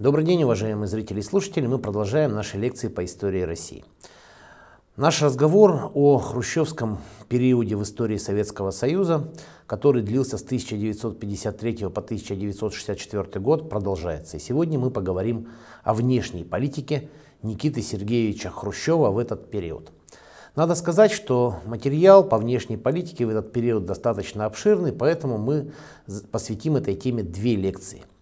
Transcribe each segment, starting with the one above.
Добрый день, уважаемые зрители и слушатели. Мы продолжаем наши лекции по истории России. Наш разговор о хрущевском периоде в истории Советского Союза, который длился с 1953 по 1964 год, продолжается. И сегодня мы поговорим о внешней политике Никиты Сергеевича Хрущева в этот период. Надо сказать, что материал по внешней политике в этот период достаточно обширный, поэтому мы посвятим этой теме две лекции –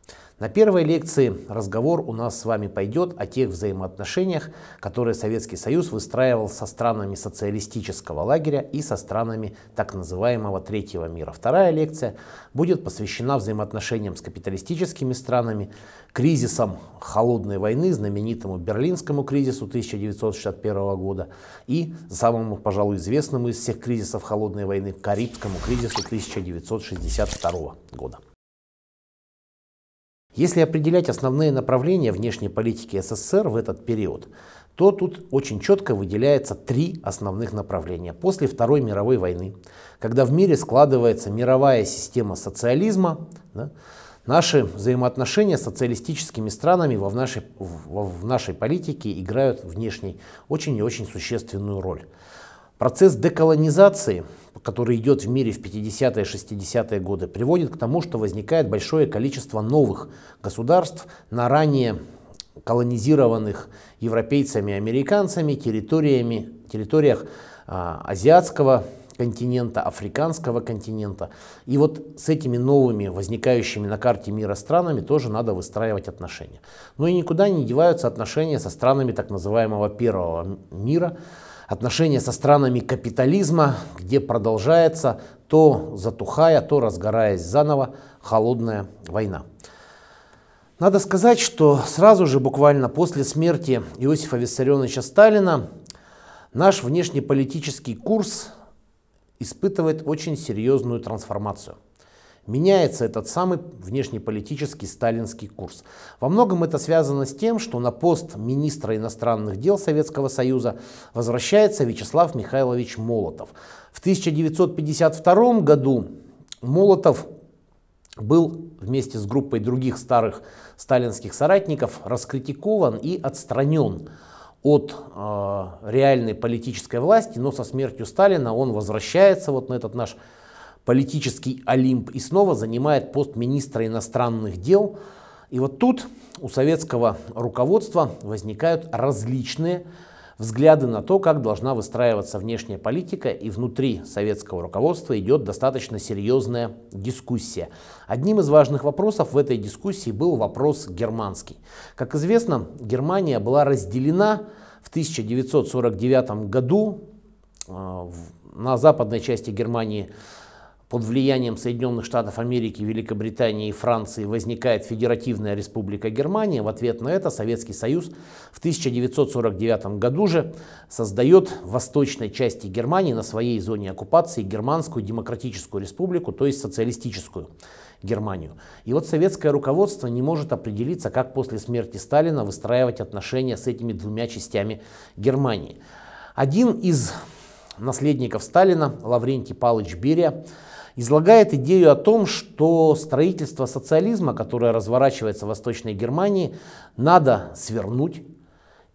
на первой лекции разговор у нас с вами пойдет о тех взаимоотношениях, которые Советский Союз выстраивал со странами социалистического лагеря и со странами так называемого третьего мира. Вторая лекция будет посвящена взаимоотношениям с капиталистическими странами, кризисам холодной войны, знаменитому берлинскому кризису 1961 года и самому, пожалуй, известному из всех кризисов холодной войны, карибскому кризису 1962 года. Если определять основные направления внешней политики СССР в этот период, то тут очень четко выделяется три основных направления. После Второй мировой войны, когда в мире складывается мировая система социализма, да, наши взаимоотношения с социалистическими странами во в нашей, в, в нашей политике играют внешней очень и очень существенную роль. Процесс деколонизации, который идет в мире в 50-е и 60-е годы, приводит к тому, что возникает большое количество новых государств на ранее колонизированных европейцами и американцами территориями, территориях а, азиатского континента, африканского континента. И вот с этими новыми возникающими на карте мира странами тоже надо выстраивать отношения. Но ну и никуда не деваются отношения со странами так называемого первого мира, отношения со странами капитализма, где продолжается то затухая, то разгораясь заново холодная война. Надо сказать, что сразу же, буквально после смерти Иосифа Виссарионовича Сталина, наш внешнеполитический курс испытывает очень серьезную трансформацию – Меняется этот самый внешнеполитический сталинский курс. Во многом это связано с тем, что на пост министра иностранных дел Советского Союза возвращается Вячеслав Михайлович Молотов. В 1952 году Молотов был вместе с группой других старых сталинских соратников раскритикован и отстранен от э, реальной политической власти, но со смертью Сталина он возвращается вот на этот наш политический Олимп и снова занимает пост министра иностранных дел. И вот тут у советского руководства возникают различные взгляды на то, как должна выстраиваться внешняя политика, и внутри советского руководства идет достаточно серьезная дискуссия. Одним из важных вопросов в этой дискуссии был вопрос германский. Как известно, Германия была разделена в 1949 году э, на западной части Германии под влиянием Соединенных Штатов Америки, Великобритании и Франции возникает Федеративная Республика Германия. В ответ на это Советский Союз в 1949 году же создает в восточной части Германии на своей зоне оккупации Германскую Демократическую Республику, то есть социалистическую. Германию. И вот советское руководство не может определиться, как после смерти Сталина выстраивать отношения с этими двумя частями Германии. Один из наследников Сталина, Лаврентий Палыч Берия, излагает идею о том, что строительство социализма, которое разворачивается в Восточной Германии, надо свернуть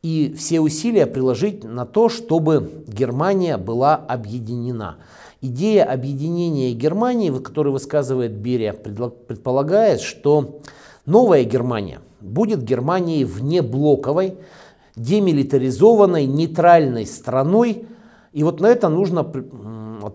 и все усилия приложить на то, чтобы Германия была объединена. Идея объединения Германии, которую высказывает Берия, предполагает, что новая Германия будет Германией внеблоковой, демилитаризованной, нейтральной страной, и вот на это нужно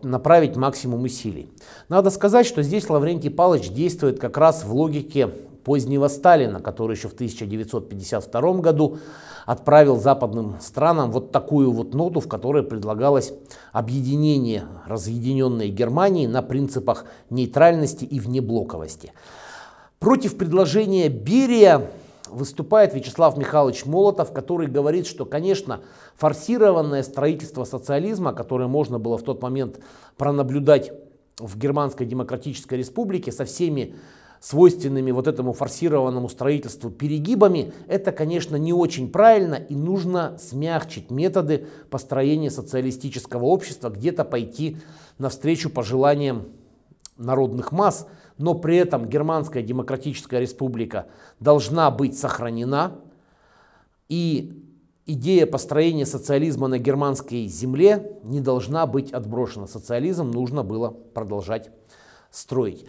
направить максимум усилий. Надо сказать, что здесь Лаврентий Палыч действует как раз в логике позднего Сталина, который еще в 1952 году отправил западным странам вот такую вот ноту, в которой предлагалось объединение разъединенной Германии на принципах нейтральности и внеблоковости. Против предложения Берия выступает Вячеслав Михайлович Молотов, который говорит, что, конечно, форсированное строительство социализма, которое можно было в тот момент пронаблюдать в Германской Демократической Республике со всеми свойственными вот этому форсированному строительству перегибами, это, конечно, не очень правильно и нужно смягчить методы построения социалистического общества, где-то пойти навстречу пожеланиям народных масс – но при этом Германская Демократическая Республика должна быть сохранена, и идея построения социализма на германской земле не должна быть отброшена. Социализм нужно было продолжать строить.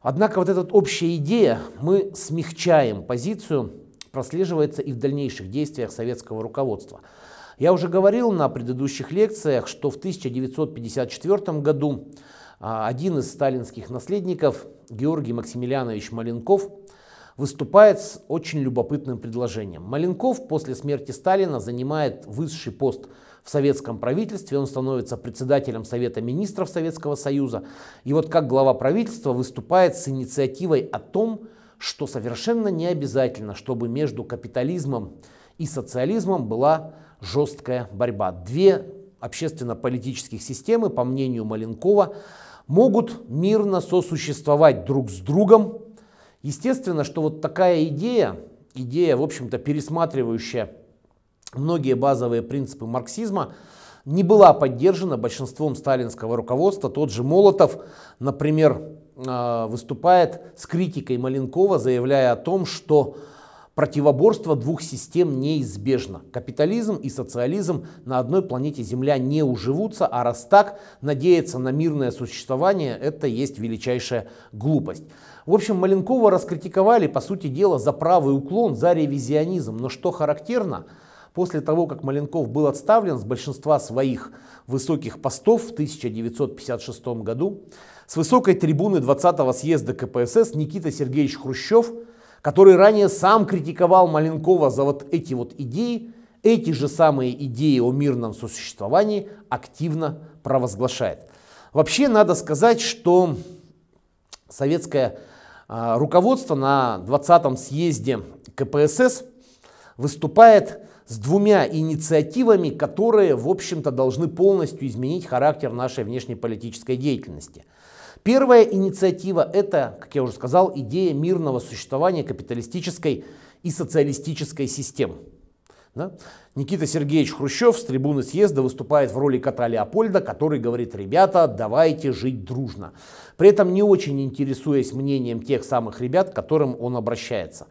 Однако вот эта общая идея, мы смягчаем позицию, прослеживается и в дальнейших действиях советского руководства. Я уже говорил на предыдущих лекциях, что в 1954 году а один из сталинских наследников, Георгий Максимилианович Маленков, выступает с очень любопытным предложением. Маленков после смерти Сталина занимает высший пост в советском правительстве, он становится председателем Совета министров Советского Союза. И вот как глава правительства выступает с инициативой о том, что совершенно не обязательно, чтобы между капитализмом и социализмом была жесткая борьба. Две общественно-политических системы, по мнению Маленкова, могут мирно сосуществовать друг с другом. Естественно, что вот такая идея, идея, в общем-то, пересматривающая многие базовые принципы марксизма, не была поддержана большинством сталинского руководства. Тот же Молотов, например, э, выступает с критикой Маленкова, заявляя о том, что Противоборство двух систем неизбежно. Капитализм и социализм на одной планете Земля не уживутся, а раз так, надеяться на мирное существование – это есть величайшая глупость. В общем, Маленкова раскритиковали, по сути дела, за правый уклон, за ревизионизм. Но что характерно, после того, как Маленков был отставлен с большинства своих высоких постов в 1956 году, с высокой трибуны 20-го съезда КПСС Никита Сергеевич Хрущев – который ранее сам критиковал Маленкова за вот эти вот идеи, эти же самые идеи о мирном сосуществовании активно провозглашает. Вообще надо сказать, что советское а, руководство на 20-м съезде КПСС выступает с двумя инициативами, которые, в общем-то, должны полностью изменить характер нашей внешнеполитической деятельности – Первая инициатива – это, как я уже сказал, идея мирного существования капиталистической и социалистической систем. Да? Никита Сергеевич Хрущев с трибуны съезда выступает в роли кота Леопольда, который говорит, ребята, давайте жить дружно. При этом не очень интересуясь мнением тех самых ребят, к которым он обращается.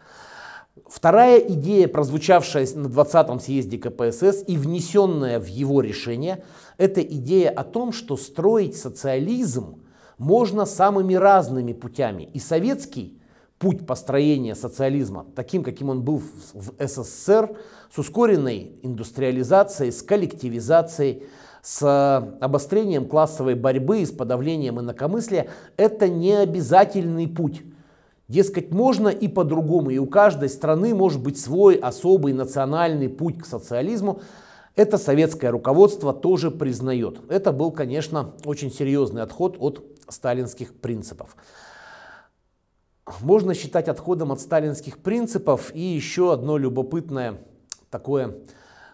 Вторая идея, прозвучавшая на 20-м съезде КПСС и внесенная в его решение, это идея о том, что строить социализм можно самыми разными путями. И советский путь построения социализма, таким, каким он был в СССР, с ускоренной индустриализацией, с коллективизацией, с э, обострением классовой борьбы с подавлением инакомыслия, это не обязательный путь. Дескать, можно и по-другому, и у каждой страны может быть свой особый национальный путь к социализму. Это советское руководство тоже признает. Это был, конечно, очень серьезный отход от сталинских принципов. Можно считать отходом от сталинских принципов и еще одно любопытное такое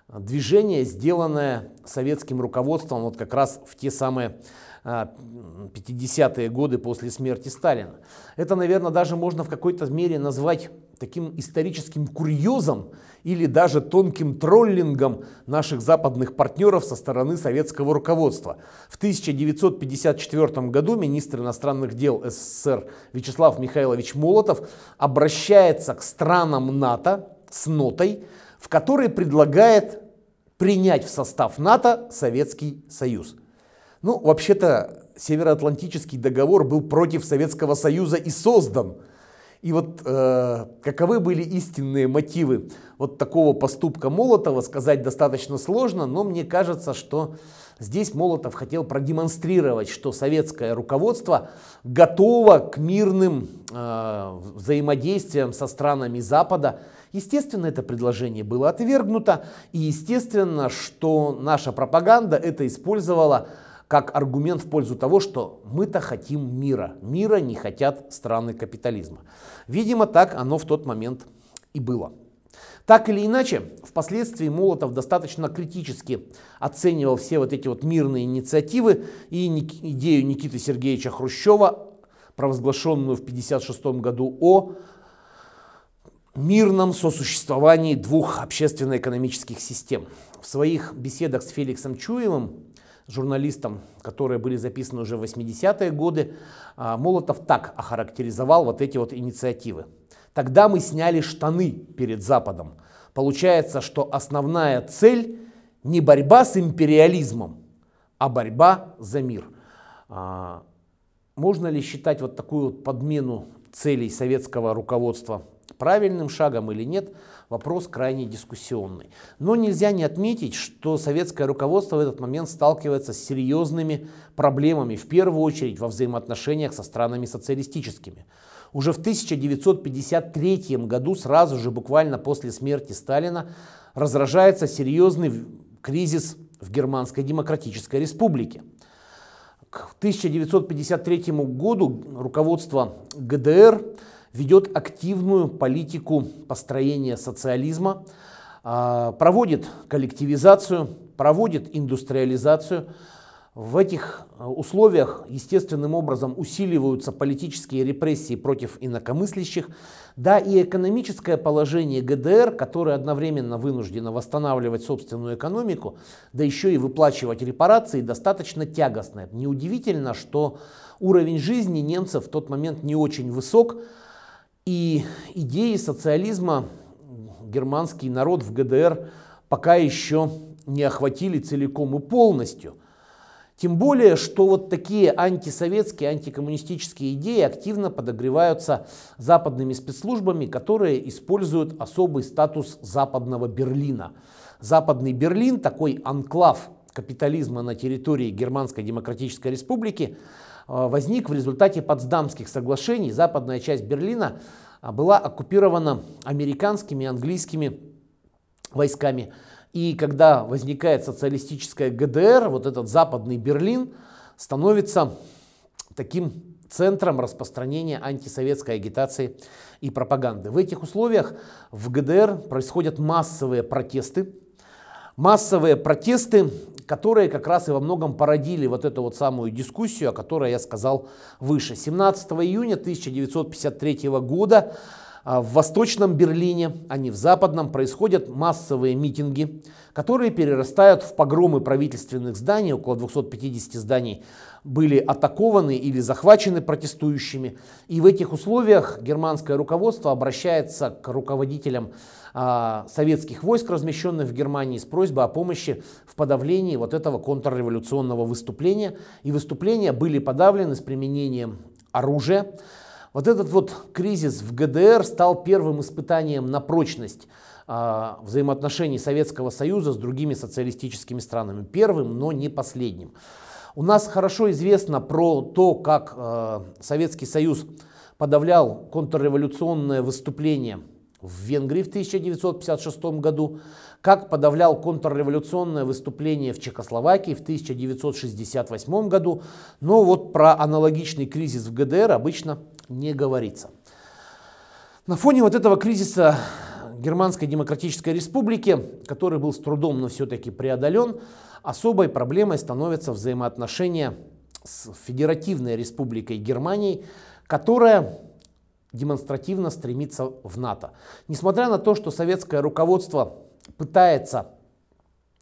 движение, сделанное советским руководством вот как раз в те самые 50-е а, годы после смерти Сталина. Это, наверное, даже можно в какой-то мере назвать таким историческим курьезом или даже тонким троллингом наших западных партнеров со стороны советского руководства. В 1954 году министр иностранных дел СССР Вячеслав Михайлович Молотов обращается к странам НАТО с нотой, в которой предлагает принять в состав НАТО Советский Союз. Ну, вообще-то, Североатлантический договор был против Советского Союза и создан – и вот э, каковы были истинные мотивы вот такого поступка Молотова, сказать достаточно сложно, но мне кажется, что здесь Молотов хотел продемонстрировать, что советское руководство готово к мирным э, взаимодействиям со странами Запада. Естественно, это предложение было отвергнуто, и естественно, что наша пропаганда это использовала как аргумент в пользу того, что мы-то хотим мира. Мира не хотят страны капитализма. Видимо, так оно в тот момент и было. Так или иначе, впоследствии Молотов достаточно критически оценивал все вот эти вот мирные инициативы и идею Никиты Сергеевича Хрущева, провозглашенную в 1956 году о мирном сосуществовании двух общественно-экономических систем. В своих беседах с Феликсом Чуевым журналистам, которые были записаны уже в 80-е годы, а, Молотов так охарактеризовал вот эти вот инициативы. Тогда мы сняли штаны перед Западом. Получается, что основная цель не борьба с империализмом, а борьба за мир. А, можно ли считать вот такую вот подмену целей советского руководства правильным шагом или нет? Вопрос крайне дискуссионный. Но нельзя не отметить, что советское руководство в этот момент сталкивается с серьезными проблемами, в первую очередь во взаимоотношениях со странами социалистическими. Уже в 1953 году, сразу же буквально после смерти Сталина, разражается серьезный кризис в Германской Демократической Республике. К 1953 году руководство ГДР ведет активную политику построения социализма, а, проводит коллективизацию, проводит индустриализацию. В этих а, условиях естественным образом усиливаются политические репрессии против инакомыслящих, да и экономическое положение ГДР, которое одновременно вынуждено восстанавливать собственную экономику, да еще и выплачивать репарации, достаточно тягостное. Неудивительно, что уровень жизни немцев в тот момент не очень высок, и идеи социализма германский народ в ГДР пока еще не охватили целиком и полностью. Тем более, что вот такие антисоветские, антикоммунистические идеи активно подогреваются западными спецслужбами, которые используют особый статус западного Берлина. Западный Берлин, такой анклав капитализма на территории Германской Демократической Республики, Э, возник в результате Потсдамских соглашений. Западная часть Берлина а, была оккупирована американскими и английскими войсками. И когда возникает социалистическая ГДР, вот этот западный Берлин становится таким центром распространения антисоветской агитации и пропаганды. В этих условиях в ГДР происходят массовые протесты массовые протесты, которые как раз и во многом породили вот эту вот самую дискуссию, о которой я сказал выше. 17 июня 1953 года а, в Восточном Берлине, а не в Западном, происходят массовые митинги, которые перерастают в погромы правительственных зданий. Около 250 зданий были атакованы или захвачены протестующими. И в этих условиях германское руководство обращается к руководителям а, советских войск, размещенных в Германии, с просьбой о помощи в подавлении вот этого контрреволюционного выступления. И выступления были подавлены с применением оружия. Вот этот вот кризис в ГДР стал первым испытанием на прочность а, взаимоотношений Советского Союза с другими социалистическими странами. Первым, но не последним. У нас хорошо известно про то, как а, Советский Союз подавлял контрреволюционное выступление в Венгрии в 1956 году, как подавлял контрреволюционное выступление в Чехословакии в 1968 году, но вот про аналогичный кризис в ГДР обычно не говорится. На фоне вот этого кризиса Германской Демократической Республики, который был с трудом, но все-таки преодолен, особой проблемой становятся взаимоотношения с Федеративной Республикой Германии, которая демонстративно стремится в НАТО. Несмотря на то, что советское руководство пытается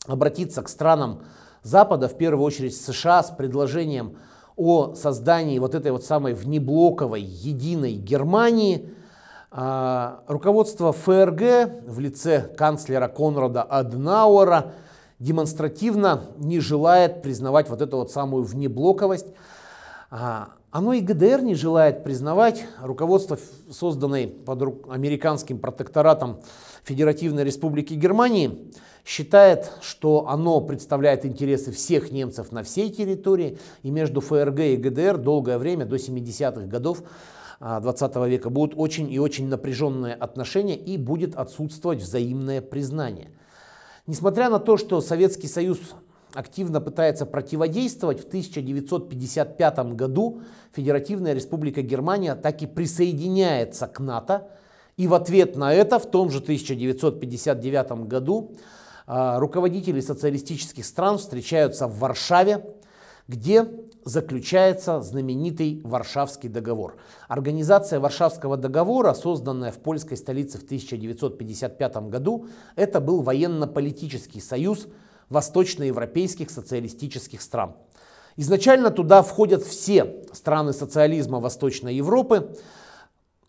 обратиться к странам Запада, в первую очередь США, с предложением о создании вот этой вот самой внеблоковой единой Германии, а, руководство ФРГ в лице канцлера Конрада Аднаура демонстративно не желает признавать вот эту вот самую внеблоковость, а, оно и ГДР не желает признавать руководство созданной под американским протекторатом Федеративной Республики Германии, считает, что оно представляет интересы всех немцев на всей территории, и между ФРГ и ГДР долгое время, до 70-х годов 20 а, века, будут очень и очень напряженные отношения и будет отсутствовать взаимное признание. Несмотря на то, что Советский Союз активно пытается противодействовать. В 1955 году Федеративная Республика Германия так и присоединяется к НАТО. И в ответ на это в том же 1959 году а, руководители социалистических стран встречаются в Варшаве, где заключается знаменитый Варшавский договор. Организация Варшавского договора, созданная в польской столице в 1955 году, это был военно-политический союз восточноевропейских социалистических стран. Изначально туда входят все страны социализма Восточной Европы,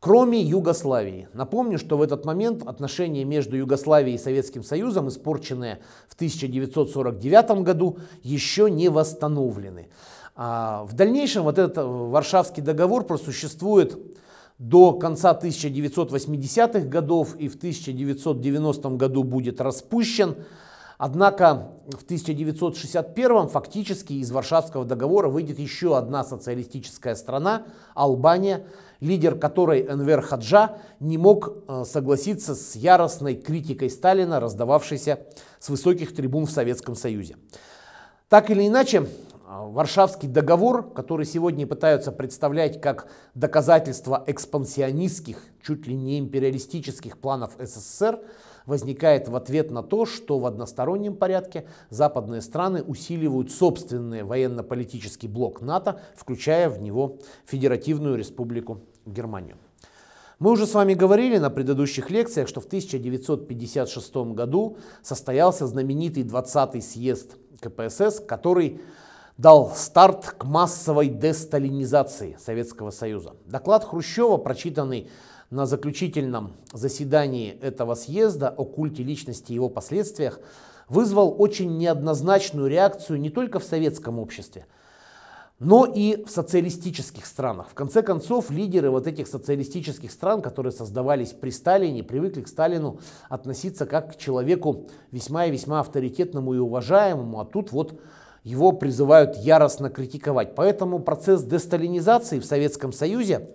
кроме Югославии. Напомню, что в этот момент отношения между Югославией и Советским Союзом, испорченные в 1949 году, еще не восстановлены. А в дальнейшем вот этот э, Варшавский договор просуществует до конца 1980-х годов и в 1990 году будет распущен. Однако в 1961 фактически из Варшавского договора выйдет еще одна социалистическая страна – Албания, лидер которой Энвер Хаджа не мог э, согласиться с яростной критикой Сталина, раздававшейся с высоких трибун в Советском Союзе. Так или иначе, э, Варшавский договор, который сегодня пытаются представлять как доказательство экспансионистских, чуть ли не империалистических планов СССР – возникает в ответ на то, что в одностороннем порядке западные страны усиливают собственный военно-политический блок НАТО, включая в него Федеративную Республику Германию. Мы уже с вами говорили на предыдущих лекциях, что в 1956 году состоялся знаменитый 20-й съезд КПСС, который дал старт к массовой десталинизации Советского Союза. Доклад Хрущева, прочитанный на заключительном заседании этого съезда о культе личности и его последствиях вызвал очень неоднозначную реакцию не только в советском обществе, но и в социалистических странах. В конце концов, лидеры вот этих социалистических стран, которые создавались при Сталине, привыкли к Сталину относиться как к человеку весьма и весьма авторитетному и уважаемому, а тут вот его призывают яростно критиковать. Поэтому процесс десталинизации в Советском Союзе,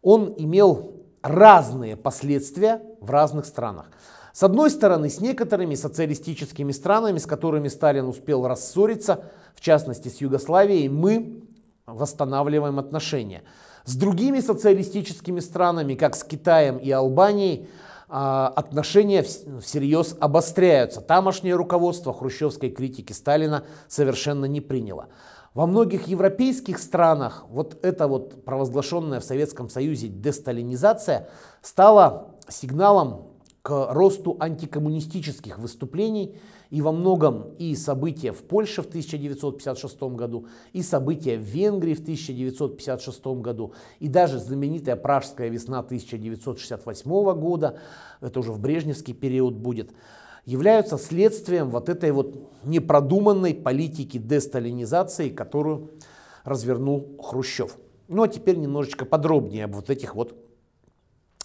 он имел разные последствия в разных странах. С одной стороны, с некоторыми социалистическими странами, с которыми Сталин успел рассориться, в частности с Югославией, мы восстанавливаем отношения. С другими социалистическими странами, как с Китаем и Албанией, а, отношения всерьез обостряются. Тамошнее руководство хрущевской критики Сталина совершенно не приняло. Во многих европейских странах вот эта вот провозглашенная в Советском Союзе десталинизация стала сигналом к росту антикоммунистических выступлений и во многом и события в Польше в 1956 году, и события в Венгрии в 1956 году, и даже знаменитая Пражская весна 1968 года, это уже в Брежневский период будет – являются следствием вот этой вот непродуманной политики десталинизации, которую развернул Хрущев. Ну а теперь немножечко подробнее об вот этих вот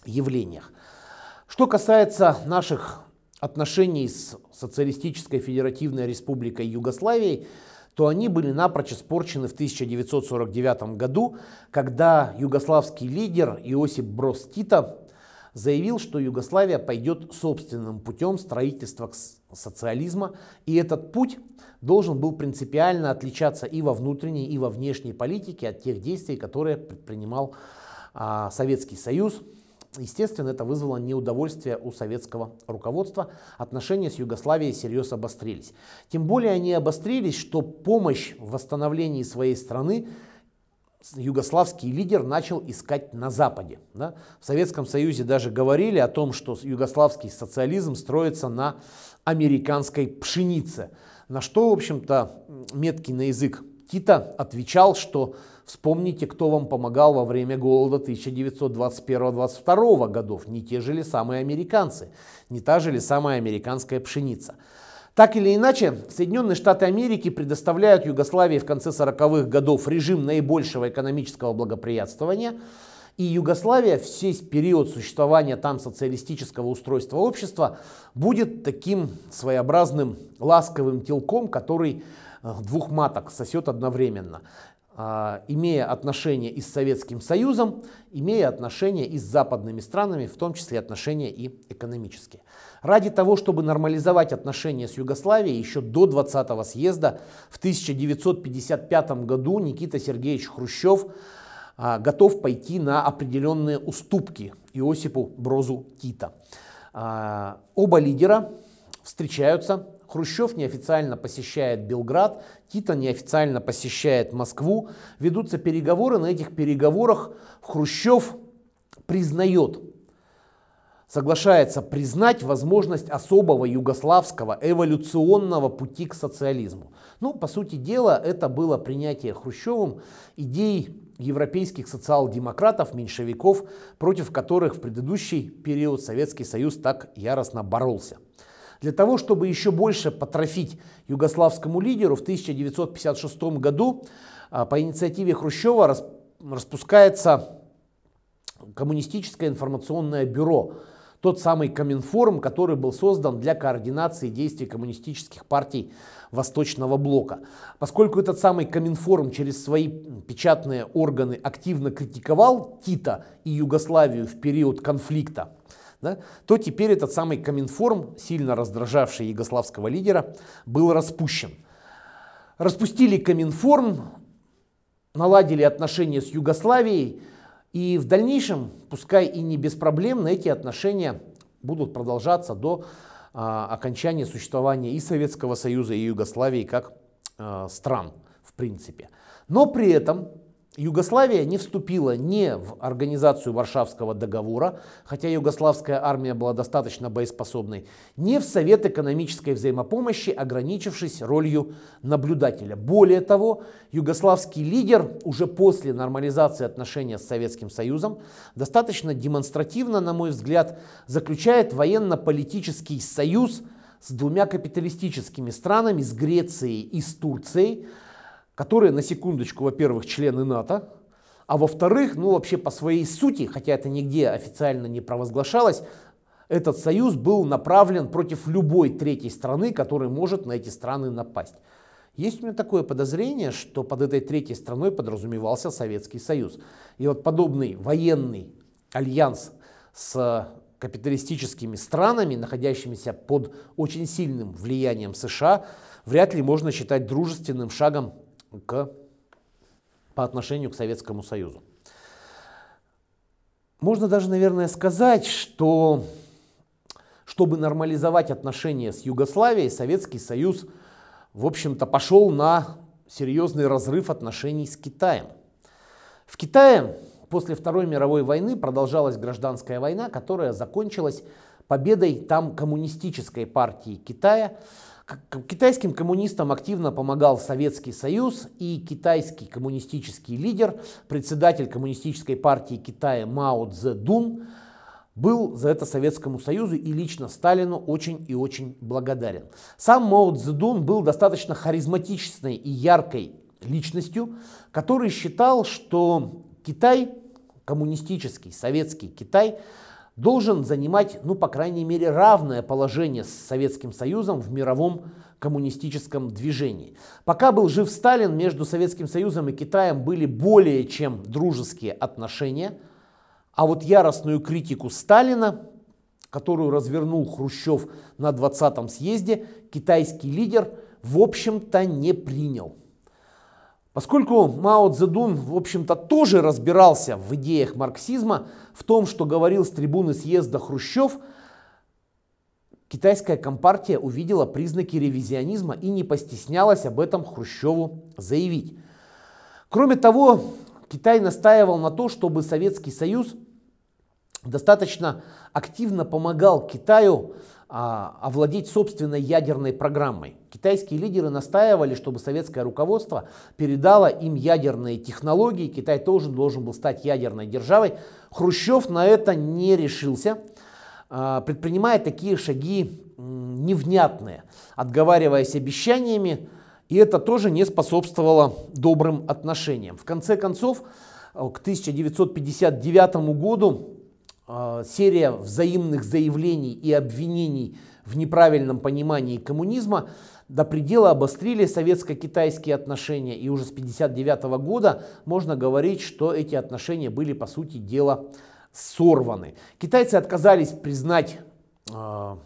явлениях. Что касается наших отношений с Социалистической Федеративной Республикой Югославией, то они были напрочь испорчены в 1949 году, когда югославский лидер Иосип Брос Тита заявил, что Югославия пойдет собственным путем строительства социализма, и этот путь должен был принципиально отличаться и во внутренней, и во внешней политике от тех действий, которые предпринимал а, Советский Союз. Естественно, это вызвало неудовольствие у советского руководства. Отношения с Югославией серьезно обострились. Тем более они обострились, что помощь в восстановлении своей страны югославский лидер начал искать на Западе. Да? В Советском Союзе даже говорили о том, что югославский социализм строится на американской пшенице. На что, в общем-то, меткий на язык Тита отвечал, что вспомните, кто вам помогал во время голода 1921-1922 годов, не те же ли самые американцы, не та же ли самая американская пшеница. Так или иначе, Соединенные Штаты Америки предоставляют Югославии в конце 40-х годов режим наибольшего экономического благоприятствования, и Югославия весь период существования там социалистического устройства общества будет таким своеобразным ласковым телком, который э, двух маток сосет одновременно. А, имея отношения и с Советским Союзом, имея отношения и с западными странами, в том числе отношения и экономические. Ради того, чтобы нормализовать отношения с Югославией, еще до 20-го съезда в 1955 году Никита Сергеевич Хрущев а, готов пойти на определенные уступки Иосипу Брозу Тита. А, оба лидера встречаются Хрущев неофициально посещает Белград, Тита неофициально посещает Москву. Ведутся переговоры, на этих переговорах Хрущев признает, соглашается признать возможность особого югославского эволюционного пути к социализму. Ну, по сути дела, это было принятие Хрущевым идей европейских социал-демократов, меньшевиков, против которых в предыдущий период Советский Союз так яростно боролся. Для того, чтобы еще больше потрофить югославскому лидеру, в 1956 году а, по инициативе Хрущева распускается коммунистическое информационное бюро, тот самый Коминформ, который был создан для координации действий коммунистических партий Восточного блока. Поскольку этот самый Коминформ через свои печатные органы активно критиковал Тита и Югославию в период конфликта, да, то теперь этот самый Коминформ, сильно раздражавший югославского лидера, был распущен. Распустили Коминформ, наладили отношения с Югославией, и в дальнейшем, пускай и не без проблем, на эти отношения будут продолжаться до а, окончания существования и Советского Союза, и Югославии как а, стран, в принципе. Но при этом Югославия не вступила ни в организацию Варшавского договора, хотя югославская армия была достаточно боеспособной, ни в Совет экономической взаимопомощи, ограничившись ролью наблюдателя. Более того, югославский лидер уже после нормализации отношений с Советским Союзом достаточно демонстративно, на мой взгляд, заключает военно-политический союз с двумя капиталистическими странами, с Грецией и с Турцией, которые, на секундочку, во-первых, члены НАТО, а во-вторых, ну вообще по своей сути, хотя это нигде официально не провозглашалось, этот союз был направлен против любой третьей страны, которая может на эти страны напасть. Есть у меня такое подозрение, что под этой третьей страной подразумевался Советский Союз. И вот подобный военный альянс с э, капиталистическими странами, находящимися под очень сильным влиянием США, вряд ли можно считать дружественным шагом к, по отношению к Советскому Союзу. Можно даже, наверное, сказать, что чтобы нормализовать отношения с Югославией, Советский Союз, в общем-то, пошел на серьезный разрыв отношений с Китаем. В Китае после Второй мировой войны продолжалась гражданская война, которая закончилась победой там коммунистической партии Китая, Китайским коммунистам активно помогал Советский Союз и китайский коммунистический лидер, председатель Коммунистической партии Китая Мао Цзэдун, был за это Советскому Союзу и лично Сталину очень и очень благодарен. Сам Мао Цзэдун был достаточно харизматичной и яркой личностью, который считал, что Китай, коммунистический советский Китай, должен занимать, ну, по крайней мере, равное положение с Советским Союзом в мировом коммунистическом движении. Пока был жив Сталин, между Советским Союзом и Китаем были более чем дружеские отношения, а вот яростную критику Сталина, которую развернул Хрущев на 20-м съезде, китайский лидер, в общем-то, не принял. Поскольку Мао Цзэдун, в общем-то, тоже разбирался в идеях марксизма, в том, что говорил с трибуны съезда Хрущев, китайская компартия увидела признаки ревизионизма и не постеснялась об этом Хрущеву заявить. Кроме того, Китай настаивал на то, чтобы Советский Союз достаточно активно помогал Китаю а, овладеть собственной ядерной программой. Китайские лидеры настаивали, чтобы советское руководство передало им ядерные технологии, Китай тоже должен был стать ядерной державой. Хрущев на это не решился, а, предпринимая такие шаги невнятные, отговариваясь обещаниями, и это тоже не способствовало добрым отношениям. В конце концов, к 1959 году а, серия взаимных заявлений и обвинений в неправильном понимании коммунизма до предела обострили советско-китайские отношения, и уже с 1959 года можно говорить, что эти отношения были, по сути дела, сорваны. Китайцы отказались признать а,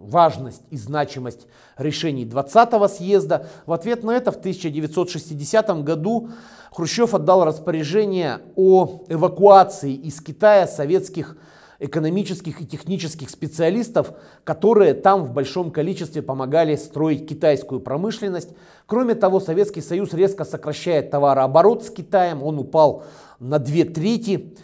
важность и значимость решений 20-го съезда. В ответ на это в 1960 году Хрущев отдал распоряжение о эвакуации из Китая советских экономических и технических специалистов, которые там в большом количестве помогали строить китайскую промышленность. Кроме того, Советский Союз резко сокращает товарооборот с Китаем, он упал на две трети.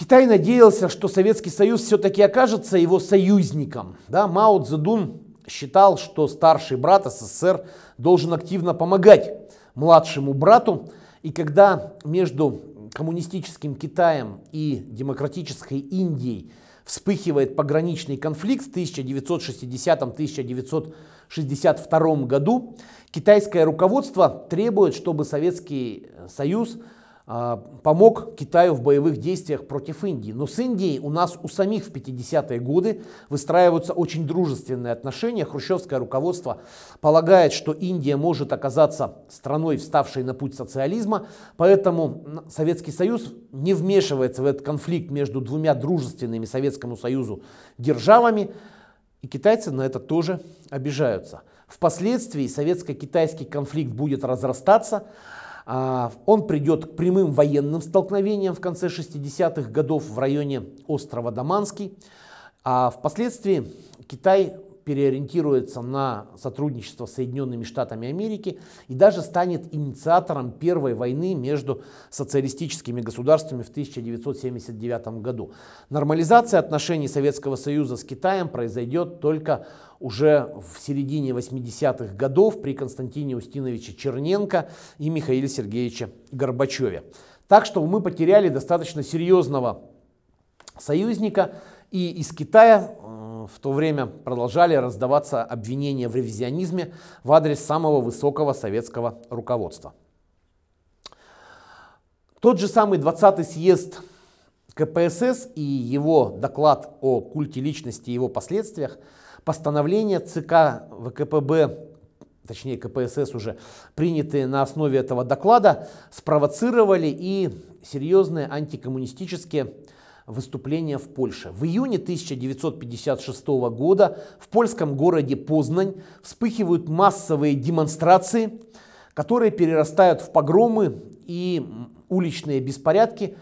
Китай надеялся, что Советский Союз все-таки окажется его союзником. Да, Мао Цзэдун считал, что старший брат СССР должен активно помогать младшему брату. И когда между коммунистическим Китаем и демократической Индией вспыхивает пограничный конфликт в 1960-1962 году, китайское руководство требует, чтобы Советский Союз – а, помог Китаю в боевых действиях против Индии. Но с Индией у нас у самих в 50-е годы выстраиваются очень дружественные отношения. Хрущевское руководство полагает, что Индия может оказаться страной, вставшей на путь социализма, поэтому Советский Союз не вмешивается в этот конфликт между двумя дружественными Советскому Союзу державами, и китайцы на это тоже обижаются. Впоследствии советско-китайский конфликт будет разрастаться, а, он придет к прямым военным столкновениям в конце 60-х годов в районе острова Даманский. А впоследствии Китай переориентируется на сотрудничество с Соединенными Штатами Америки и даже станет инициатором первой войны между социалистическими государствами в 1979 году. Нормализация отношений Советского Союза с Китаем произойдет только уже в середине 80-х годов при Константине Устиновиче Черненко и Михаиле Сергеевиче Горбачеве. Так что мы потеряли достаточно серьезного союзника, и из Китая э, в то время продолжали раздаваться обвинения в ревизионизме в адрес самого высокого советского руководства. Тот же самый 20-й съезд КПСС и его доклад о культе личности и его последствиях, постановление ЦК ВКПБ, точнее КПСС уже, принятые на основе этого доклада, спровоцировали и серьезные антикоммунистические выступления в Польше. В июне 1956 года в польском городе Познань вспыхивают массовые демонстрации, которые перерастают в погромы и уличные беспорядки.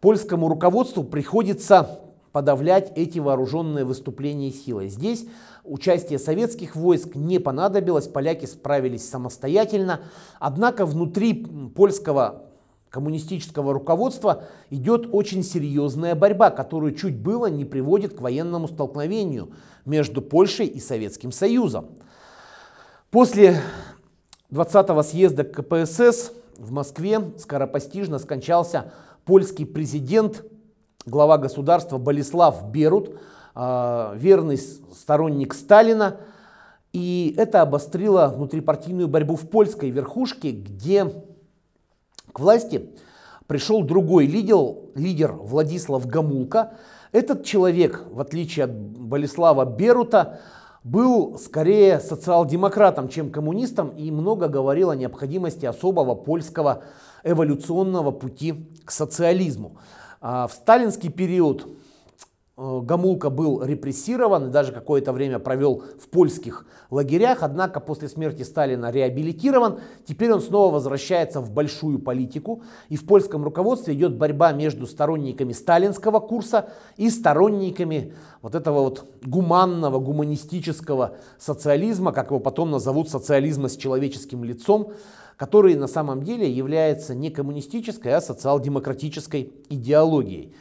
Польскому руководству приходится подавлять эти вооруженные выступления силой. Здесь участие советских войск не понадобилось, поляки справились самостоятельно. Однако внутри польского коммунистического руководства идет очень серьезная борьба, которую чуть было не приводит к военному столкновению между Польшей и Советским Союзом. После 20-го съезда КПСС в Москве скоропостижно скончался польский президент, глава государства Болеслав Берут, а, верный сторонник Сталина. И это обострило внутрипартийную борьбу в польской верхушке, где к власти пришел другой лидер, лидер Владислав Гамулка. Этот человек, в отличие от Болеслава Берута, был скорее социал-демократом, чем коммунистом и много говорил о необходимости особого польского эволюционного пути к социализму. А в сталинский период Э, гамулка был репрессирован и даже какое-то время провел в польских лагерях, однако после смерти Сталина реабилитирован. Теперь он снова возвращается в большую политику, и в польском руководстве идет борьба между сторонниками сталинского курса и сторонниками вот этого вот гуманного, гуманистического социализма, как его потом назовут социализма с человеческим лицом, который на самом деле является не коммунистической, а социал-демократической идеологией.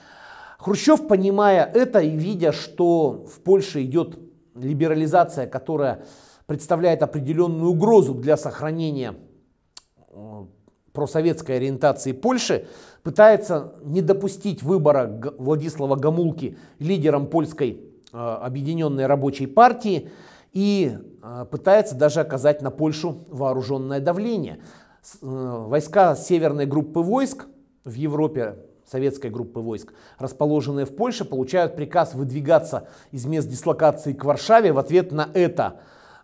Хрущев, понимая это и видя, что в Польше идет либерализация, которая представляет определенную угрозу для сохранения э, просоветской ориентации Польши, пытается не допустить выбора Владислава Гамулки лидером польской э, объединенной рабочей партии и э, пытается даже оказать на Польшу вооруженное давление. Войска северной группы войск в Европе советской группы войск, расположенные в Польше, получают приказ выдвигаться из мест дислокации к Варшаве. В ответ на это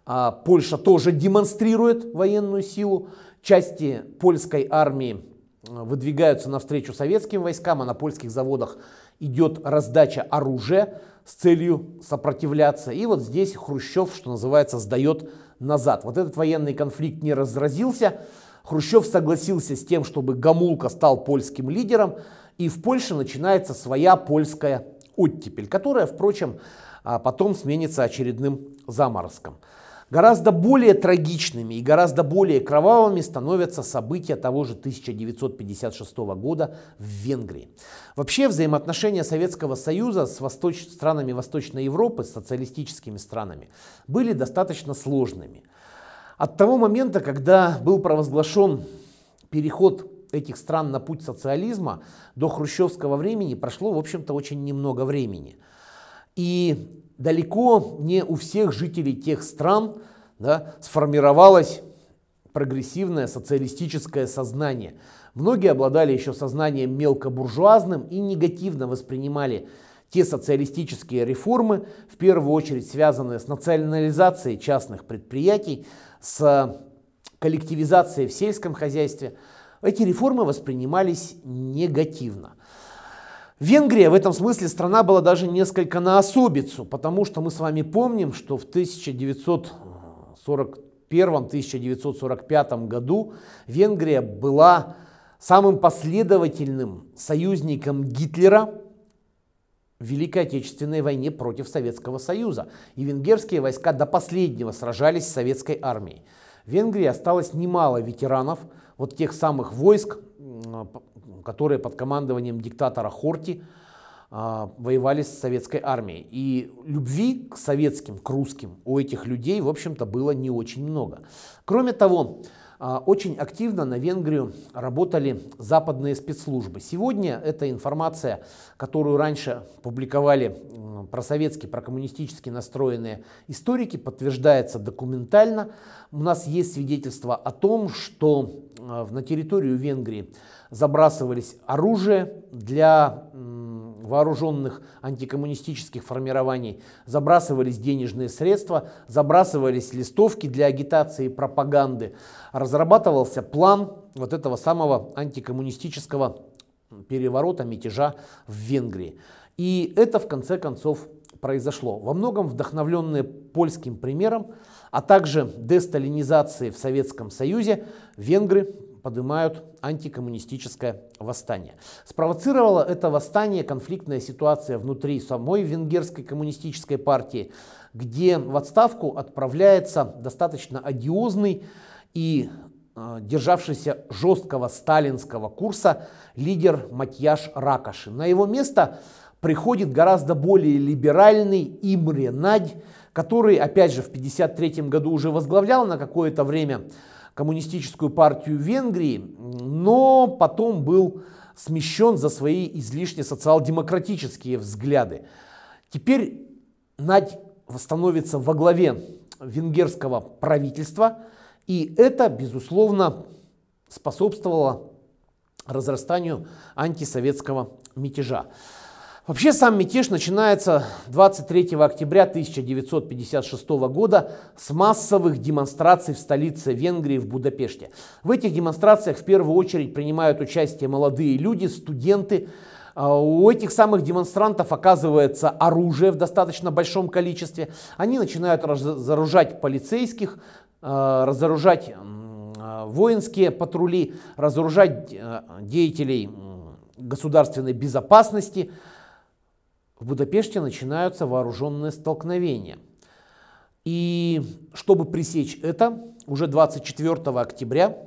а, Польша тоже демонстрирует военную силу. Части польской армии а, выдвигаются навстречу советским войскам, а на польских заводах идет раздача оружия с целью сопротивляться. И вот здесь Хрущев, что называется, сдает назад. Вот этот военный конфликт не разразился. Хрущев согласился с тем, чтобы Гамулка стал польским лидером. И в Польше начинается своя польская оттепель, которая, впрочем, а, потом сменится очередным заморозком. Гораздо более трагичными и гораздо более кровавыми становятся события того же 1956 года в Венгрии. Вообще взаимоотношения Советского Союза с восточ... странами Восточной Европы, с социалистическими странами, были достаточно сложными. От того момента, когда был провозглашен переход этих стран на путь социализма, до хрущевского времени прошло, в общем-то, очень немного времени. И далеко не у всех жителей тех стран да, сформировалось прогрессивное социалистическое сознание. Многие обладали еще сознанием мелкобуржуазным и негативно воспринимали те социалистические реформы, в первую очередь связанные с национализацией частных предприятий, с коллективизацией в сельском хозяйстве – эти реформы воспринимались негативно. Венгрия в этом смысле страна была даже несколько на особицу, потому что мы с вами помним, что в 1941-1945 году Венгрия была самым последовательным союзником Гитлера в Великой Отечественной войне против Советского Союза. И венгерские войска до последнего сражались с советской армией. В Венгрии осталось немало ветеранов – вот тех самых войск, которые под командованием диктатора Хорти а, воевали с советской армией. И любви к советским, к русским у этих людей, в общем-то, было не очень много. Кроме того, а, очень активно на Венгрию работали западные спецслужбы. Сегодня эта информация, которую раньше публиковали просоветские, прокоммунистически настроенные историки, подтверждается документально. У нас есть свидетельство о том, что Э, на территорию Венгрии забрасывались оружие для вооруженных антикоммунистических формирований, забрасывались денежные средства, забрасывались листовки для агитации и пропаганды, разрабатывался план вот этого самого антикоммунистического переворота, мятежа в Венгрии. И это в конце концов произошло, во многом вдохновленные польским примером, а также десталинизацией в Советском Союзе, венгры поднимают антикоммунистическое восстание. Спровоцировало это восстание конфликтная ситуация внутри самой венгерской коммунистической партии, где в отставку отправляется достаточно одиозный и э, державшийся жесткого сталинского курса лидер Матьяш Ракаши. На его место приходит гораздо более либеральный Имре Надь, который, опять же, в 1953 году уже возглавлял на какое-то время коммунистическую партию Венгрии, но потом был смещен за свои излишне социал-демократические взгляды. Теперь Надь становится во главе венгерского правительства, и это, безусловно, способствовало разрастанию антисоветского мятежа. Вообще сам мятеж начинается 23 октября 1956 года с массовых демонстраций в столице Венгрии в Будапеште. В этих демонстрациях в первую очередь принимают участие молодые люди, студенты. А у этих самых демонстрантов оказывается оружие в достаточно большом количестве. Они начинают разоружать полицейских, а, разоружать а, воинские патрули, разоружать э, деятелей государственной безопасности – в Будапеште начинаются вооруженные столкновения. И чтобы пресечь это, уже 24 октября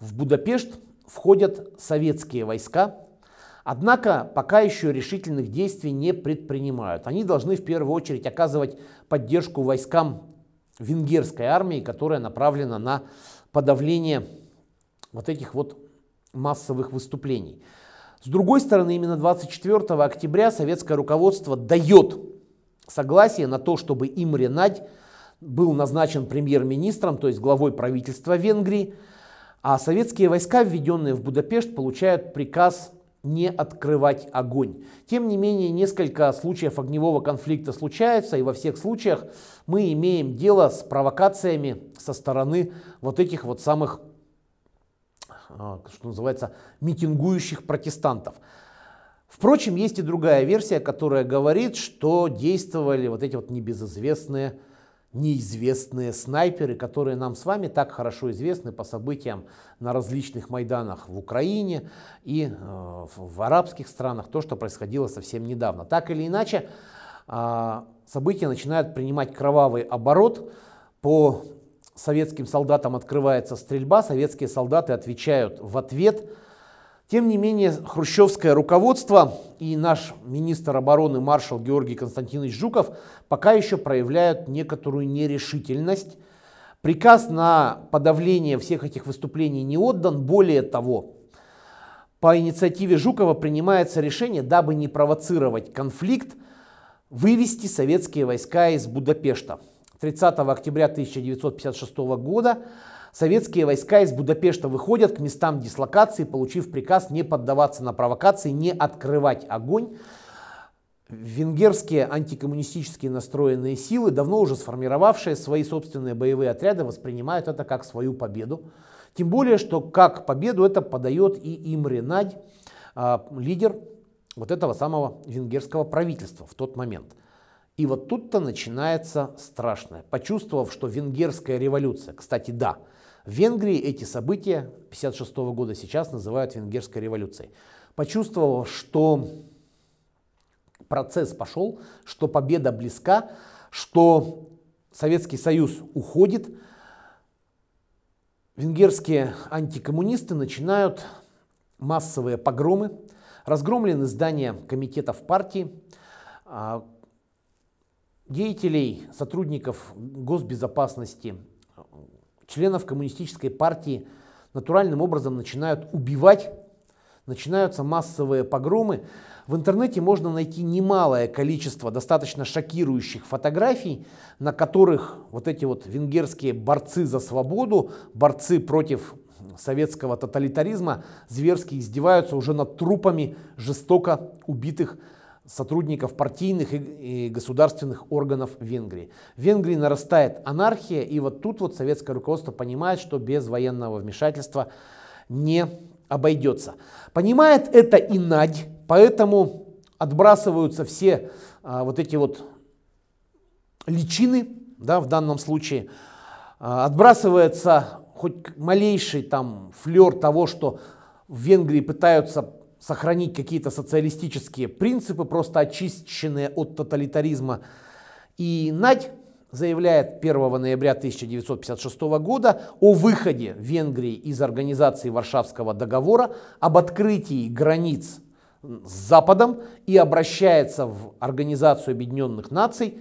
в Будапешт входят советские войска, однако пока еще решительных действий не предпринимают. Они должны в первую очередь оказывать поддержку войскам венгерской армии, которая направлена на подавление вот этих вот массовых выступлений. С другой стороны, именно 24 октября советское руководство дает согласие на то, чтобы Имре Надь был назначен премьер-министром, то есть главой правительства Венгрии, а советские войска, введенные в Будапешт, получают приказ не открывать огонь. Тем не менее, несколько случаев огневого конфликта случаются, и во всех случаях мы имеем дело с провокациями со стороны вот этих вот самых а, что называется, митингующих протестантов. Впрочем, есть и другая версия, которая говорит, что действовали вот эти вот небезызвестные, неизвестные снайперы, которые нам с вами так хорошо известны по событиям на различных майданах в Украине и э, в арабских странах, то, что происходило совсем недавно. Так или иначе, а, события начинают принимать кровавый оборот по советским солдатам открывается стрельба, советские солдаты отвечают в ответ. Тем не менее, хрущевское руководство и наш министр обороны маршал Георгий Константинович Жуков пока еще проявляют некоторую нерешительность. Приказ на подавление всех этих выступлений не отдан. Более того, по инициативе Жукова принимается решение, дабы не провоцировать конфликт, вывести советские войска из Будапешта. 30 октября 1956 года советские войска из Будапешта выходят к местам дислокации, получив приказ не поддаваться на провокации, не открывать огонь. Венгерские антикоммунистические настроенные силы, давно уже сформировавшие свои собственные боевые отряды, воспринимают это как свою победу. Тем более, что как победу это подает и Имре Надь, а, лидер вот этого самого венгерского правительства в тот момент – и вот тут-то начинается страшное. Почувствовав, что венгерская революция, кстати, да, в Венгрии эти события 1956 года сейчас называют венгерской революцией. Почувствовав, что процесс пошел, что победа близка, что Советский Союз уходит, венгерские антикоммунисты начинают массовые погромы, разгромлены здания комитетов партии, а, деятелей, сотрудников госбезопасности, членов коммунистической партии натуральным образом начинают убивать, начинаются массовые погромы. В интернете можно найти немалое количество достаточно шокирующих фотографий, на которых вот эти вот венгерские борцы за свободу, борцы против советского тоталитаризма зверски издеваются уже над трупами жестоко убитых сотрудников партийных и государственных органов Венгрии. В Венгрии нарастает анархия, и вот тут вот советское руководство понимает, что без военного вмешательства не обойдется. Понимает это и Надь, поэтому отбрасываются все а, вот эти вот личины, да, в данном случае, а, отбрасывается хоть малейший там флер того, что в Венгрии пытаются сохранить какие-то социалистические принципы, просто очищенные от тоталитаризма. И Надь заявляет 1 ноября 1956 года о выходе Венгрии из организации Варшавского договора, об открытии границ с Западом и обращается в Организацию Объединенных Наций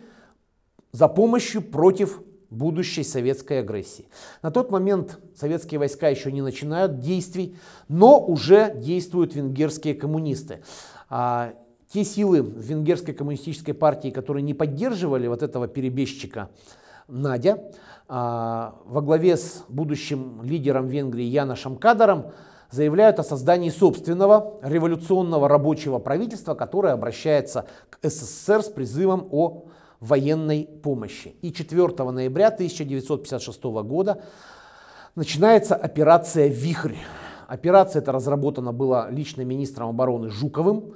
за помощью против будущей советской агрессии. На тот момент советские войска еще не начинают действий, но уже действуют венгерские коммунисты. А, те силы в венгерской коммунистической партии, которые не поддерживали вот этого перебежчика Надя, а, во главе с будущим лидером Венгрии Яношем Кадаром, заявляют о создании собственного революционного рабочего правительства, которое обращается к СССР с призывом о военной помощи. И 4 ноября 1956 года начинается операция «Вихрь». Операция эта разработана была лично министром обороны Жуковым,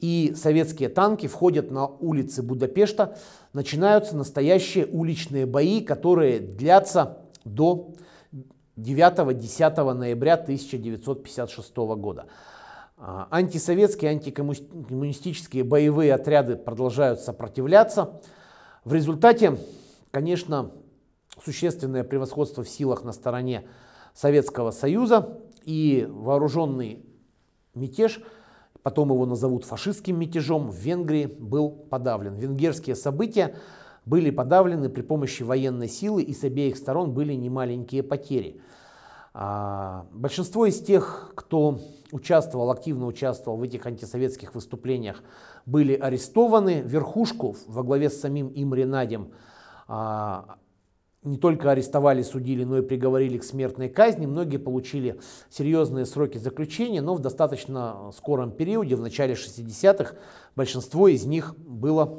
и советские танки входят на улицы Будапешта, начинаются настоящие уличные бои, которые длятся до 9-10 ноября 1956 года. А, антисоветские, антикоммунистические боевые отряды продолжают сопротивляться. В результате, конечно, существенное превосходство в силах на стороне Советского Союза и вооруженный мятеж, потом его назовут фашистским мятежом, в Венгрии был подавлен. Венгерские события были подавлены при помощи военной силы и с обеих сторон были немаленькие потери. А, большинство из тех, кто участвовал, активно участвовал в этих антисоветских выступлениях, были арестованы. Верхушку во главе с самим им Надем, а, не только арестовали, судили, но и приговорили к смертной казни. Многие получили серьезные сроки заключения, но в достаточно скором периоде, в начале 60-х, большинство из них было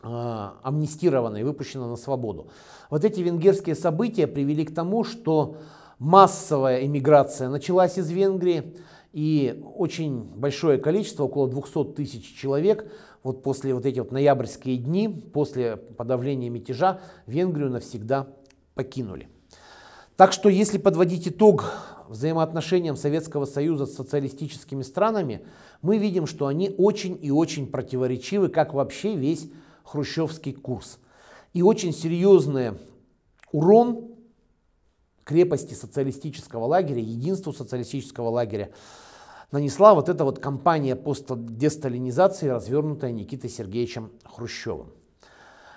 а, амнистировано и выпущено на свободу. Вот эти венгерские события привели к тому, что массовая иммиграция началась из Венгрии, и очень большое количество, около 200 тысяч человек, вот после вот эти вот ноябрьские дни, после подавления мятежа, Венгрию навсегда покинули. Так что если подводить итог взаимоотношениям Советского Союза с социалистическими странами, мы видим, что они очень и очень противоречивы, как вообще весь хрущевский курс. И очень серьезный урон крепости социалистического лагеря, единству социалистического лагеря нанесла вот эта вот кампания по десталинизации, развернутая Никитой Сергеевичем Хрущевым.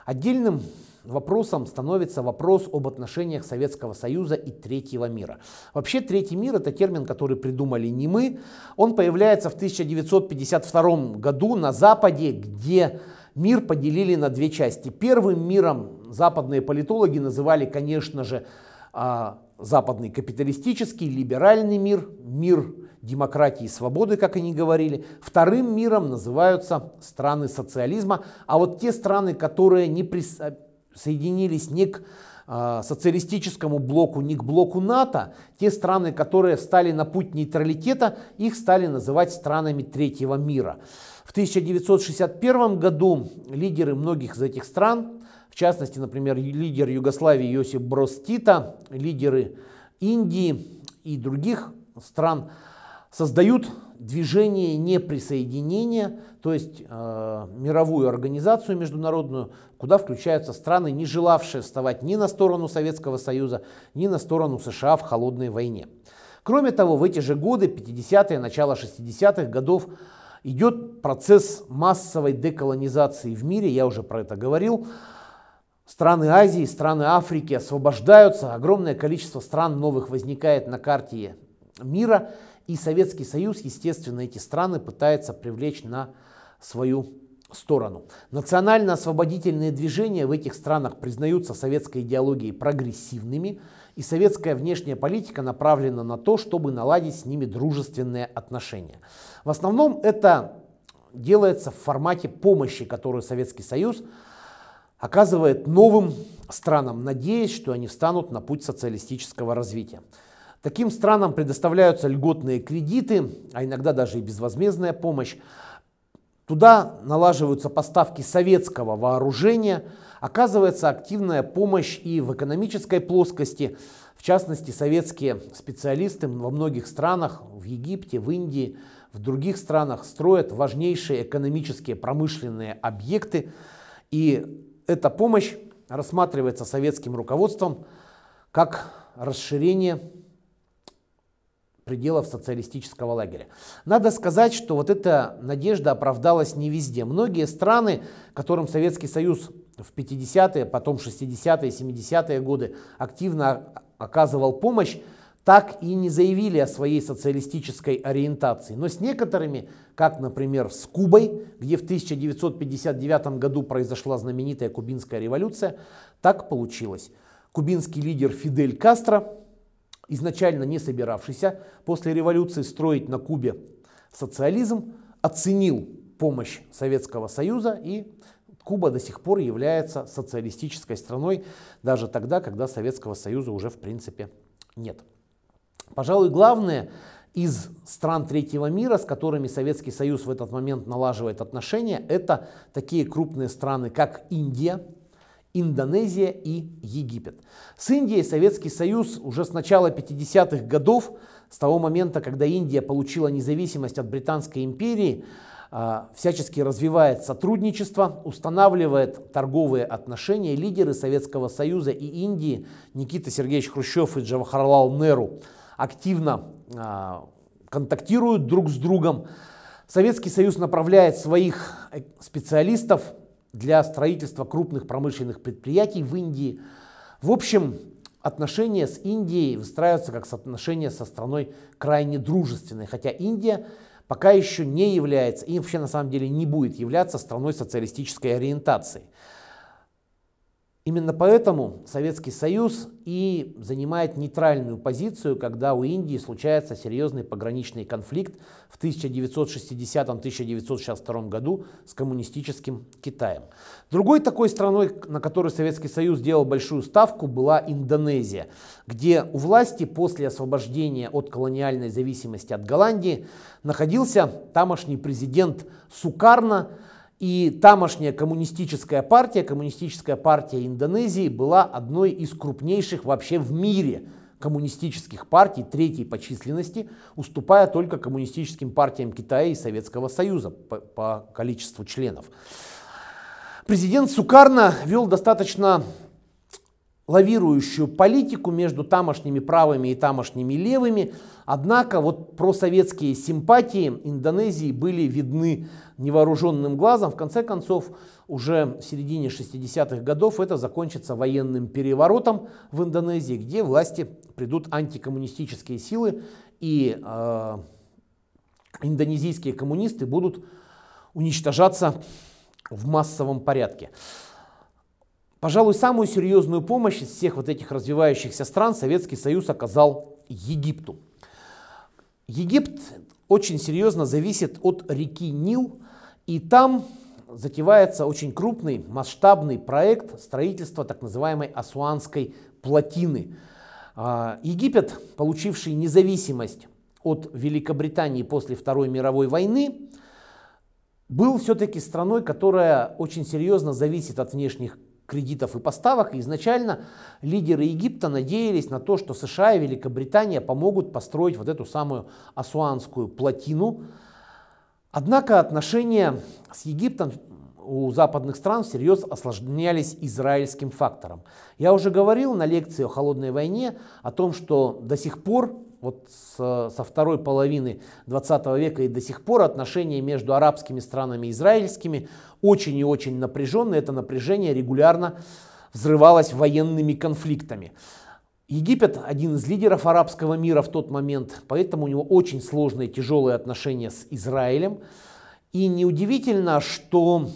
Отдельным вопросом становится вопрос об отношениях Советского Союза и Третьего мира. Вообще Третий мир это термин, который придумали не мы. Он появляется в 1952 году на Западе, где мир поделили на две части. Первым миром западные политологи называли, конечно же, а западный капиталистический, либеральный мир, мир демократии и свободы, как они говорили. Вторым миром называются страны социализма, а вот те страны, которые не присоединились а, ни к а, социалистическому блоку, не к блоку НАТО, те страны, которые стали на путь нейтралитета, их стали называть странами третьего мира. В 1961 году лидеры многих из этих стран в частности, например, лидер Югославии Йосип Брос Тита, лидеры Индии и других стран создают движение неприсоединения, то есть э, мировую организацию международную, куда включаются страны, не желавшие вставать ни на сторону Советского Союза, ни на сторону США в холодной войне. Кроме того, в эти же годы, 50-е, начало 60-х годов, идет процесс массовой деколонизации в мире, я уже про это говорил, Страны Азии, страны Африки освобождаются, огромное количество стран новых возникает на карте мира, и Советский Союз, естественно, эти страны пытается привлечь на свою сторону. Национально-освободительные движения в этих странах признаются советской идеологией прогрессивными, и советская внешняя политика направлена на то, чтобы наладить с ними дружественные отношения. В основном это делается в формате помощи, которую Советский Союз оказывает новым странам, надеясь, что они встанут на путь социалистического развития. Таким странам предоставляются льготные кредиты, а иногда даже и безвозмездная помощь. Туда налаживаются поставки советского вооружения, оказывается активная помощь и в экономической плоскости. В частности, советские специалисты во многих странах, в Египте, в Индии, в других странах строят важнейшие экономические промышленные объекты. И эта помощь рассматривается советским руководством как расширение пределов социалистического лагеря. Надо сказать, что вот эта надежда оправдалась не везде. Многие страны, которым Советский Союз в 50-е, потом 60-е, 70-е годы активно оказывал помощь, так и не заявили о своей социалистической ориентации. Но с некоторыми, как, например, с Кубой, где в 1959 году произошла знаменитая кубинская революция, так получилось. Кубинский лидер Фидель Кастро, изначально не собиравшийся после революции строить на Кубе социализм, оценил помощь Советского Союза и Куба до сих пор является социалистической страной, даже тогда, когда Советского Союза уже в принципе нет. Пожалуй, главное из стран третьего мира, с которыми Советский Союз в этот момент налаживает отношения, это такие крупные страны, как Индия, Индонезия и Египет. С Индией Советский Союз уже с начала 50-х годов, с того момента, когда Индия получила независимость от Британской империи, а, всячески развивает сотрудничество, устанавливает торговые отношения. Лидеры Советского Союза и Индии Никита Сергеевич Хрущев и Джавахарлал Неру – активно а, контактируют друг с другом. Советский Союз направляет своих э, специалистов для строительства крупных промышленных предприятий в Индии. В общем, отношения с Индией выстраиваются как отношения со страной крайне дружественной, хотя Индия пока еще не является и вообще на самом деле не будет являться страной социалистической ориентации. Именно поэтому Советский Союз и занимает нейтральную позицию, когда у Индии случается серьезный пограничный конфликт в 1960-1962 году с коммунистическим Китаем. Другой такой страной, на которую Советский Союз делал большую ставку, была Индонезия, где у власти после освобождения от колониальной зависимости от Голландии находился тамошний президент Сукарна, и тамошняя коммунистическая партия, коммунистическая партия Индонезии была одной из крупнейших вообще в мире коммунистических партий, третьей по численности, уступая только коммунистическим партиям Китая и Советского Союза по, по количеству членов. Президент Сукарна вел достаточно лавирующую политику между тамошними правыми и тамошними левыми. Однако вот просоветские симпатии Индонезии были видны невооруженным глазом. В конце концов, уже в середине 60-х годов это закончится военным переворотом в Индонезии, где власти придут антикоммунистические силы и э, индонезийские коммунисты будут уничтожаться в массовом порядке. Пожалуй, самую серьезную помощь из всех вот этих развивающихся стран Советский Союз оказал Египту. Египт очень серьезно зависит от реки Нил, и там затевается очень крупный масштабный проект строительства так называемой Асуанской плотины. А, Египет, получивший независимость от Великобритании после Второй мировой войны, был все-таки страной, которая очень серьезно зависит от внешних кредитов и поставок, и изначально лидеры Египта надеялись на то, что США и Великобритания помогут построить вот эту самую асуанскую плотину. Однако отношения с Египтом у западных стран всерьез осложнялись израильским фактором. Я уже говорил на лекции о холодной войне о том, что до сих пор вот с, со второй половины 20 века и до сих пор отношения между арабскими странами и израильскими очень и очень напряженные. Это напряжение регулярно взрывалось военными конфликтами. Египет один из лидеров арабского мира в тот момент, поэтому у него очень сложные, тяжелые отношения с Израилем. И неудивительно, что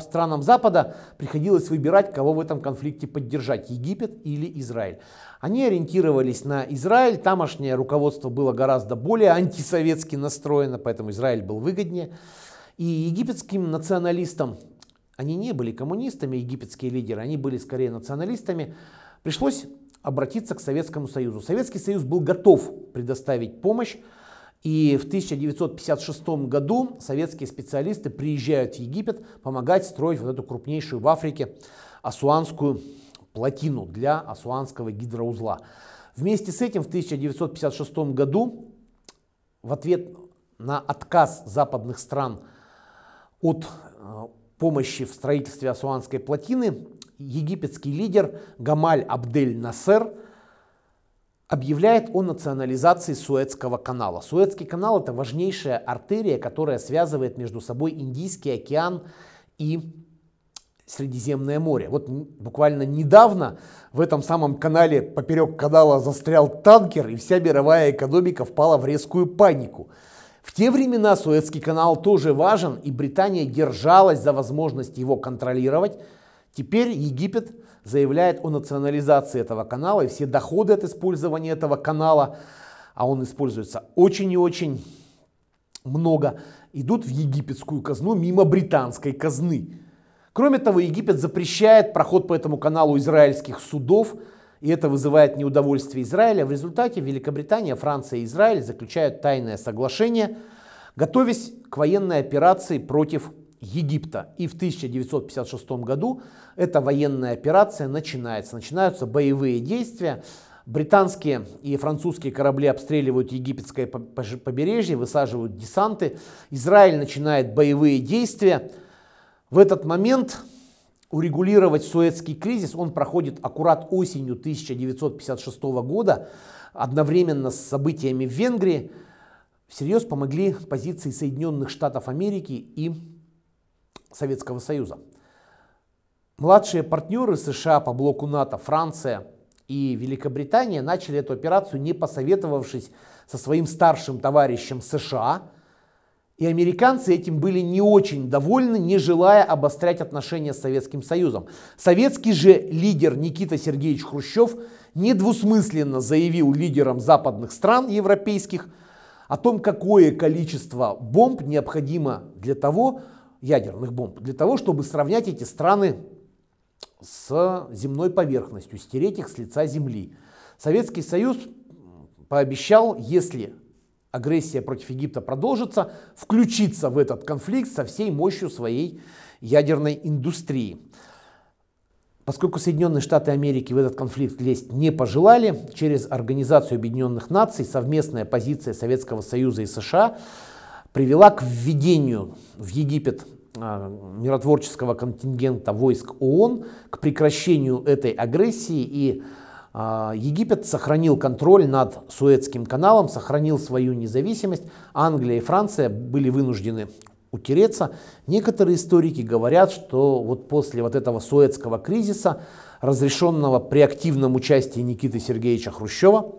странам Запада приходилось выбирать, кого в этом конфликте поддержать, Египет или Израиль. Они ориентировались на Израиль, тамошнее руководство было гораздо более антисоветски настроено, поэтому Израиль был выгоднее. И египетским националистам, они не были коммунистами, египетские лидеры, они были скорее националистами, пришлось обратиться к Советскому Союзу. Советский Союз был готов предоставить помощь, и в 1956 году советские специалисты приезжают в Египет помогать строить вот эту крупнейшую в Африке асуанскую плотину для Асуанского гидроузла. Вместе с этим в 1956 году в ответ на отказ западных стран от э, помощи в строительстве Асуанской плотины египетский лидер Гамаль Абдель Насер объявляет о национализации Суэцкого канала. Суэцкий канал – это важнейшая артерия, которая связывает между собой Индийский океан и Средиземное море. Вот буквально недавно в этом самом канале поперек канала застрял танкер, и вся мировая экономика впала в резкую панику. В те времена Суэцкий канал тоже важен, и Британия держалась за возможность его контролировать. Теперь Египет заявляет о национализации этого канала, и все доходы от использования этого канала, а он используется очень и очень много, идут в египетскую казну мимо британской казны. Кроме того, Египет запрещает проход по этому каналу израильских судов, и это вызывает неудовольствие Израиля. В результате Великобритания, Франция и Израиль заключают тайное соглашение, готовясь к военной операции против Египта. И в 1956 году эта военная операция начинается. Начинаются боевые действия. Британские и французские корабли обстреливают египетское побережье, высаживают десанты. Израиль начинает боевые действия. В этот момент урегулировать Суэцкий кризис он проходит аккурат осенью 1956 года, одновременно с событиями в Венгрии. Всерьез помогли позиции Соединенных Штатов Америки и Советского Союза. Младшие партнеры США по блоку НАТО, Франция и Великобритания, начали эту операцию, не посоветовавшись со своим старшим товарищем США – и американцы этим были не очень довольны, не желая обострять отношения с Советским Союзом. Советский же лидер Никита Сергеевич Хрущев недвусмысленно заявил лидерам западных стран европейских о том, какое количество бомб необходимо для того, ядерных бомб, для того, чтобы сравнять эти страны с земной поверхностью, стереть их с лица земли. Советский Союз пообещал, если агрессия против Египта продолжится, включиться в этот конфликт со всей мощью своей ядерной индустрии. Поскольку Соединенные Штаты Америки в этот конфликт лезть не пожелали, через Организацию Объединенных Наций совместная позиция Советского Союза и США привела к введению в Египет а, миротворческого контингента войск ООН, к прекращению этой агрессии и а, Египет сохранил контроль над Суэцким каналом, сохранил свою независимость. Англия и Франция были вынуждены утереться. Некоторые историки говорят, что вот после вот этого Суэцкого кризиса, разрешенного при активном участии Никиты Сергеевича Хрущева,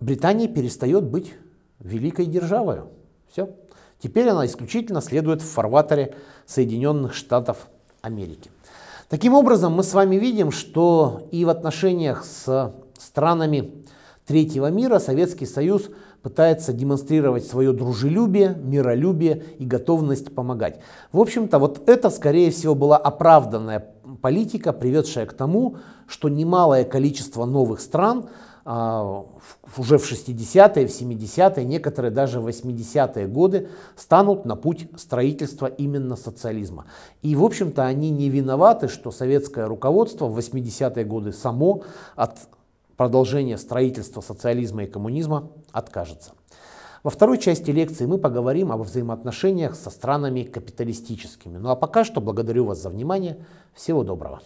Британия перестает быть великой державой. Все. Теперь она исключительно следует в фарватере Соединенных Штатов Америки. Таким образом, мы с вами видим, что и в отношениях с странами третьего мира Советский Союз пытается демонстрировать свое дружелюбие, миролюбие и готовность помогать. В общем-то, вот это, скорее всего, была оправданная политика, приведшая к тому, что немалое количество новых стран – а, уже в 60-е, в 70-е, некоторые даже в 80-е годы станут на путь строительства именно социализма. И, в общем-то, они не виноваты, что советское руководство в 80-е годы само от продолжения строительства социализма и коммунизма откажется. Во второй части лекции мы поговорим об взаимоотношениях со странами капиталистическими. Ну а пока что благодарю вас за внимание. Всего доброго.